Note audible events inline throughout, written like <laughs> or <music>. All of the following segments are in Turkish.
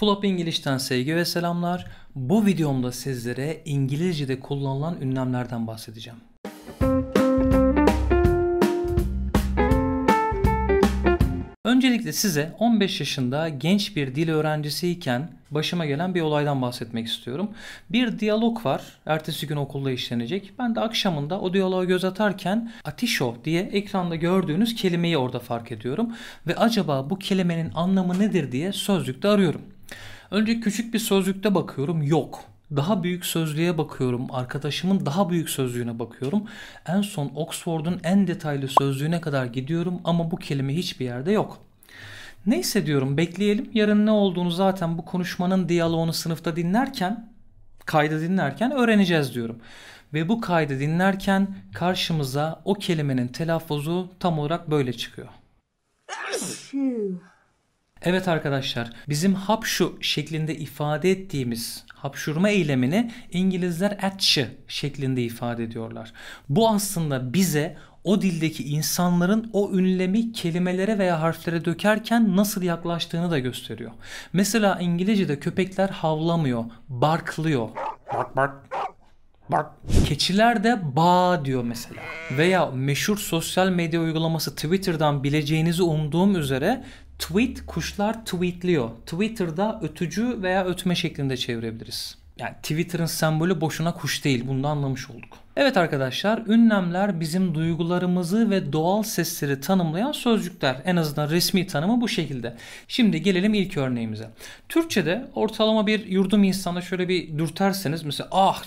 Flop İngilizden sevgi ve selamlar. Bu videomda sizlere İngilizce'de kullanılan ünlemlerden bahsedeceğim. Öncelikle size 15 yaşında genç bir dil öğrencisiyken başıma gelen bir olaydan bahsetmek istiyorum. Bir diyalog var. Ertesi gün okulda işlenecek. Ben de akşamında o diyaloğa göz atarken "Atisho" diye ekranda gördüğünüz kelimeyi orada fark ediyorum. Ve acaba bu kelimenin anlamı nedir diye sözlükte arıyorum. Önce küçük bir sözlükte bakıyorum yok. Daha büyük sözlüğe bakıyorum. Arkadaşımın daha büyük sözlüğüne bakıyorum. En son Oxford'un en detaylı sözlüğüne kadar gidiyorum ama bu kelime hiçbir yerde yok. Neyse diyorum bekleyelim. Yarın ne olduğunu zaten bu konuşmanın diyaloğunu sınıfta dinlerken, kaydı dinlerken öğreneceğiz diyorum. Ve bu kaydı dinlerken karşımıza o kelimenin telaffuzu tam olarak böyle çıkıyor. Evet arkadaşlar bizim hapşu şeklinde ifade ettiğimiz hapşurma eylemini İngilizler etçi şeklinde ifade ediyorlar. Bu aslında bize o dildeki insanların o ünlemi kelimelere veya harflere dökerken nasıl yaklaştığını da gösteriyor. Mesela İngilizce'de köpekler havlamıyor, barklıyor. Bark bark. Bak. Keçiler de ba diyor mesela. Veya meşhur sosyal medya uygulaması Twitter'dan bileceğinizi umduğum üzere Tweet kuşlar tweetliyor. Twitter'da ötücü veya ötme şeklinde çevirebiliriz. Yani Twitter'ın sembolü boşuna kuş değil. Bunu da anlamış olduk. Evet arkadaşlar, ünlemler bizim duygularımızı ve doğal sesleri tanımlayan sözcükler. En azından resmi tanımı bu şekilde. Şimdi gelelim ilk örneğimize. Türkçede ortalama bir yurdum insana şöyle bir dürterseniz mesela ah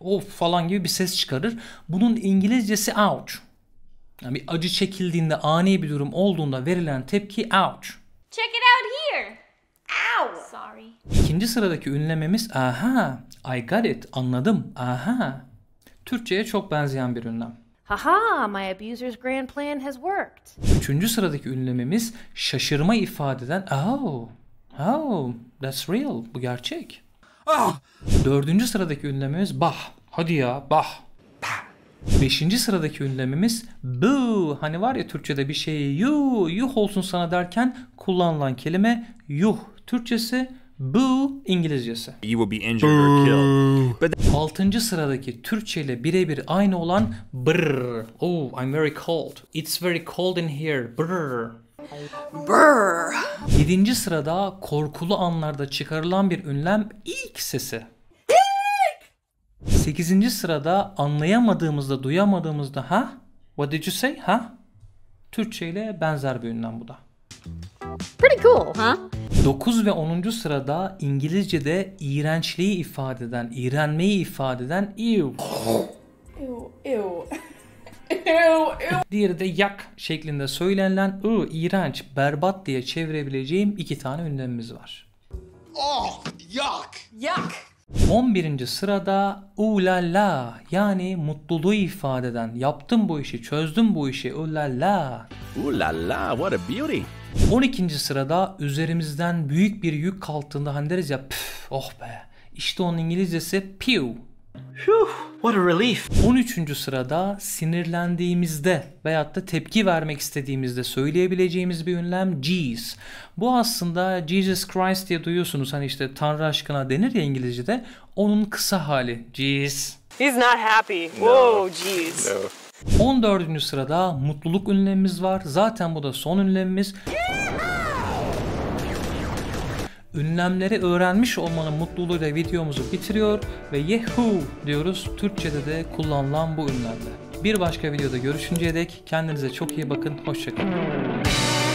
of falan gibi bir ses çıkarır. Bunun İngilizcesi ouch. Yani bir acı çekildiğinde ani bir durum olduğunda verilen tepki ouch. Check it out here. Ow. Sorry. İkinci sıradaki ünlememiz aha, I got it, anladım, aha. Türkçe'ye çok benzeyen bir ünlem. Haha, my abuser's grand plan has worked. Üçüncü sıradaki ünlememiz şaşırma ifade eden oh, oh, that's real, bu gerçek. Ah! Dördüncü sıradaki ünlememiz bah, hadi ya bah. Beşinci sıradaki ünlemimiz bu. Hani var ya Türkçe'de bir şey yuh, yuh olsun sana derken kullanılan kelime yuh. Türkçesi bu İngilizcesi. You will be injured or killed. But Altıncı sıradaki Türkçe ile birebir aynı olan brr. Oh, I'm very cold. It's very cold in here. Brr. Brr. Yedinci sırada korkulu anlarda çıkarılan bir ünlem ilk sesi. 8. sırada anlayamadığımızda, duyamadığımızda ha? What did you say? Ha? Türkçe ile benzer bir ünlem bu da. Pretty cool, ha? Huh? 9 ve 10. sırada İngilizce'de iğrençliği ifade eden, iğrenmeyi ifade eden ew. Ew, <laughs> ew. ew. Diğeri de yak şeklinde söylenilen ı iğrenç, berbat diye çevirebileceğim iki tane ünlemimiz var. Oh, yak. Yak. 11. sırada ulala yani mutluluğu ifade eden yaptım bu işi çözdüm bu işi ulala. Ulala what a beauty. 12. sırada üzerimizden büyük bir yük kalktığında hani deriz ya püf, oh be işte onun İngilizcesi pew Whew, what a relief. 13. sırada sinirlendiğimizde veyahut da tepki vermek istediğimizde söyleyebileceğimiz bir ünlem geez. Bu aslında Jesus Christ diye duyuyorsunuz hani işte Tanrı aşkına denir ya İngilizce'de. Onun kısa hali geez. He's not happy. No. Whoa, geez. No. 14. sırada mutluluk ünlemimiz var. Zaten bu da son ünlemimiz. Ünlemleri öğrenmiş olmanın mutluluğuyla videomuzu bitiriyor ve yehu diyoruz Türkçe'de de kullanılan bu ünlemde. Bir başka videoda görüşünceye dek kendinize çok iyi bakın, hoşçakalın.